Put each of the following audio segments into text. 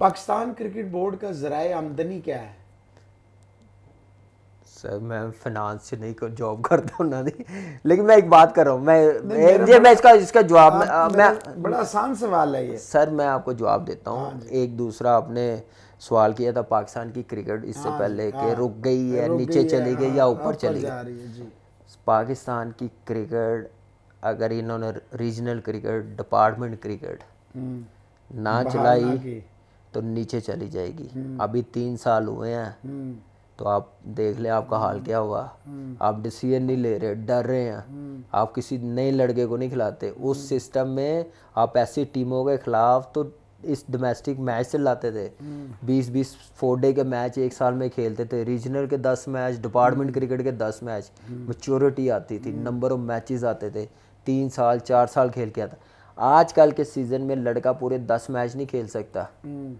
Pakistan cricket board का ज़राए आमदनी क्या है सर मैं फाइनेंस से नहीं जॉब करता हूँ ना नहीं लेकिन मैं एक बात कर रहा हूँ मैं ये मैं इसका इसका जवाब मैं बड़ा आसान सवाल है ये सर मैं आपको जवाब देता हूँ हाँ एक दूसरा आपने सवाल किया था पाकिस्तान की क्रिकेट इससे हाँ पहले कि हाँ। रुक गई है नीचे चली गई या ऊपर चली गई पाकिस्तान की क्रिकेट अगर इन्होंने रीजनल क्रिकेट डिपार्टमेंट क्रिकेट हम्म। ना चलाई तो नीचे चली जाएगी हम्म। अभी तीन साल हुए हैं हम्म। तो आप देख लें आपका हाल हम्म। क्या हुआ आप डिसीजन नहीं ले रहे डर रहे हैं आप किसी नए लड़के को नहीं खिलाते उस सिस्टम में आप ऐसी टीमों के खिलाफ तो इस डोमेस्टिक मैच से लाते थे बीस बीस फोर डे के मैच एक साल में खेलते थे रीजनल के दस मैच डिपार्टमेंट क्रिकेट के दस मैच मच्योरिटी आती थी नंबर ऑफ मैचेस आते थे तीन साल चार साल खेल के आता आजकल के सीजन में लड़का पूरे दस मैच नहीं खेल सकता हम्म।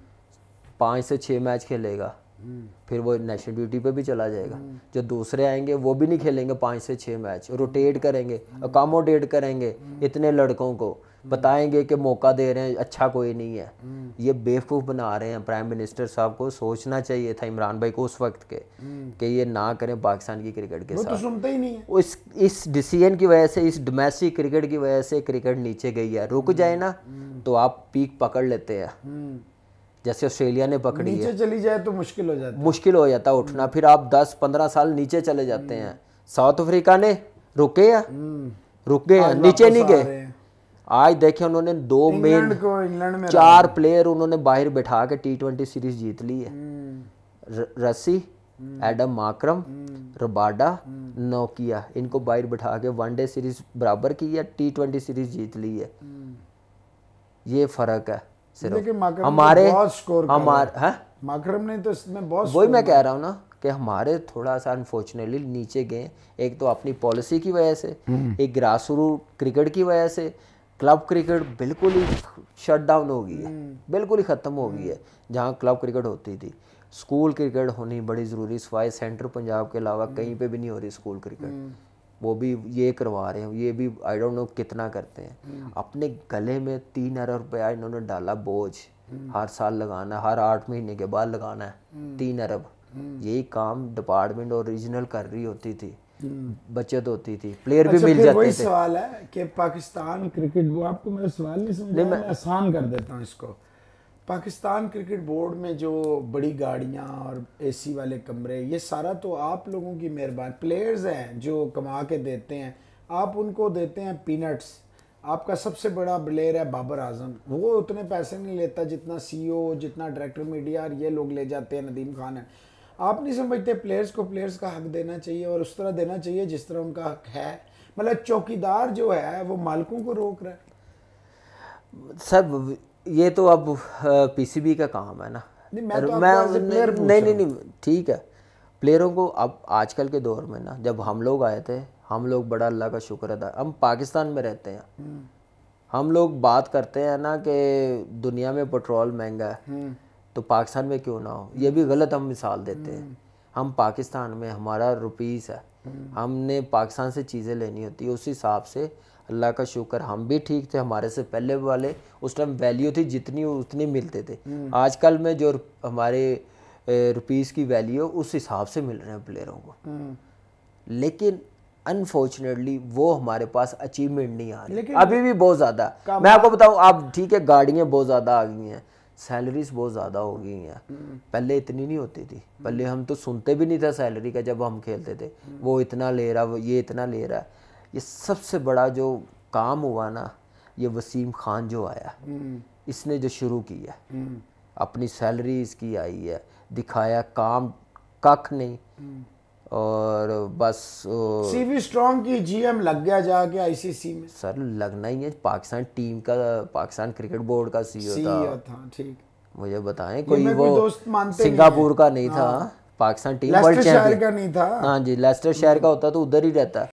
पाँच से छः मैच खेलेगा हम्म। फिर वो नेशनल ड्यूटी पे भी चला जाएगा हम्म। जो दूसरे आएंगे वो भी नहीं खेलेंगे पाँच से छः मैच रोटेट करेंगे अकोमोडेट करेंगे इतने लड़कों को बताएंगे कि मौका दे रहे हैं अच्छा कोई नहीं है हम्म। ये बेवकूफ़ बना रहे हैं प्राइम मिनिस्टर साहब को सोचना चाहिए था इमरान भाई को उस वक्त के हम्म। कि ये ना करें पाकिस्तान की क्रिकेट के तो साथ तो सुनते ही नहीं है इस इस डिसीजन की वजह से इस डोमेस्टिक क्रिकेट की वजह से क्रिकेट नीचे गई है रुक जाए ना हम्म। तो आप पीक पकड़ लेते हैं जैसे ऑस्ट्रेलिया ने पकड़ी नीचे है चली जाए तो मुश्किल हो जाता मुश्किल हो जाता उठना फिर आप 10-15 साल नीचे चले जाते हैं साउथ अफ्रीका ने रुके या रुक गए नीचे नहीं गए आज देखे उन्होंने दो मेन चार प्लेयर उन्होंने बाहर बैठा के टी ट्वेंटी सीरीज जीत ली है हम्म। रसी हम्म। एडम माक्रम हम्म। रबाडा नोकिया इनको बाहर बैठा के वनडे सीरीज बराबर की है टी ट्वेंटी सीरीज जीत ली है ये फर्क है सिर्फ हमारे हमारे माक्रम ने तो इसमें बहुत वही मैं कह रहा हूँ ना कि हमारे थोड़ा सा अनफॉर्चुनेटली नीचे गए एक तो अपनी पॉलिसी की वजह से एक ग्रास रूट क्रिकेट की वजह से क्लब क्रिकेट बिल्कुल ही शट डाउन हो गई है हम्म। बिल्कुल ही ख़त्म हो गई है हम्म। जहाँ क्लब क्रिकेट होती थी स्कूल क्रिकेट होनी बड़ी ज़रूरी सवाए सेंटर पंजाब के अलावा हम्म। कहीं पे भी नहीं हो रही स्कूल क्रिकेट वो भी ये करवा रहे हैं ये भी आई डोंट नो कितना करते हैं अपने गले में तीन अरब रुपया इन्होंने डाला बोझ हर साल लगाना हर आठ महीने के बाद लगाना है तीन अरब यही काम डिपार्टमेंट और रीजनल कर रही होती थी बचत होती थी प्लेयर भी अच्छा, मिल जाते थे सवाल है कि पाकिस्तान क्रिकेट बोर्ड आपको मेरा सवाल नहीं समझ मैं आसान कर देता हूँ इसको पाकिस्तान क्रिकेट बोर्ड में जो बड़ी गाड़ियाँ और एसी वाले कमरे ये सारा तो आप लोगों की मेहरबान प्लेयर्स हैं जो कमा के देते हैं आप उनको देते हैं पीनट्स आपका सबसे बड़ा प्लेयर है बाबर आजम वो उतने पैसे नहीं लेता जितना सीईओ e जितना डायरेक्टर मीडिया और ये लोग ले जाते हैं नदीम खान है आप नहीं समझते प्लेयर्स को प्लेयर्स का हक देना चाहिए और उस तरह देना चाहिए जिस तरह उनका हक है मतलब चौकीदार जो है वो मालकों को रोक रहा है सर ये तो अब पीसीबी का काम है ना नहीं मैं, तो मैं नहीं नहीं नहीं ठीक है प्लेयरों को अब आजकल के दौर में ना जब हम लोग आए थे हम लोग बड़ा अल्लाह का शुक्र अदा हम पाकिस्तान में रहते हैं हम्म। हम लोग बात करते हैं ना कि दुनिया में पेट्रोल महंगा है हम्म। तो पाकिस्तान में क्यों ना हो ये भी गलत हम मिसाल देते हैं हम्म। हम पाकिस्तान में हमारा रुपीस है हम्म। हमने पाकिस्तान से चीज़ें लेनी होती है उस हिसाब से अल्लाह का शुक्र हम भी ठीक थे हमारे से पहले वाले उस टाइम वैल्यू थी जितनी उतनी मिलते थे हम्म। आजकल में जो हमारे रुपीज़ की वैल्यू उस हिसाब से मिल रहे हैं प्लेयरों को लेकिन अनफॉर्चुनेटली वो हमारे पास अचीवमेंट नहीं आ रही अभी भी बहुत ज़्यादा मैं आपको बताऊँ आप ठीक है गाड़ियाँ बहुत ज़्यादा आ गई हैं सैलरीज बहुत ज़्यादा हो गई हैं हम्म। पहले इतनी नहीं होती थी हम्म। पहले हम तो सुनते भी नहीं था सैलरी का जब हम खेलते थे हम्म। वो इतना ले रहा वो ये इतना ले रहा ये सबसे बड़ा जो काम हुआ ना ये वसीम खान जो आया इसने जो शुरू किया अपनी सैलरी इसकी आई है दिखाया काम कख नहीं और बस सीवी स्ट्रॉन्ग की जीएम लग गया जाके आईसीसी में सर लगना ही है पाकिस्तान टीम का पाकिस्तान क्रिकेट बोर्ड का सीईओ e था e था ठीक मुझे बताएं कोई वो सिंगापुर का नहीं था हाँ। पाकिस्तान टीम वर्ल्ड चैंपियन का नहीं था हाँ जी लेस्टर शहर का हम्म। होता तो उधर ही रहता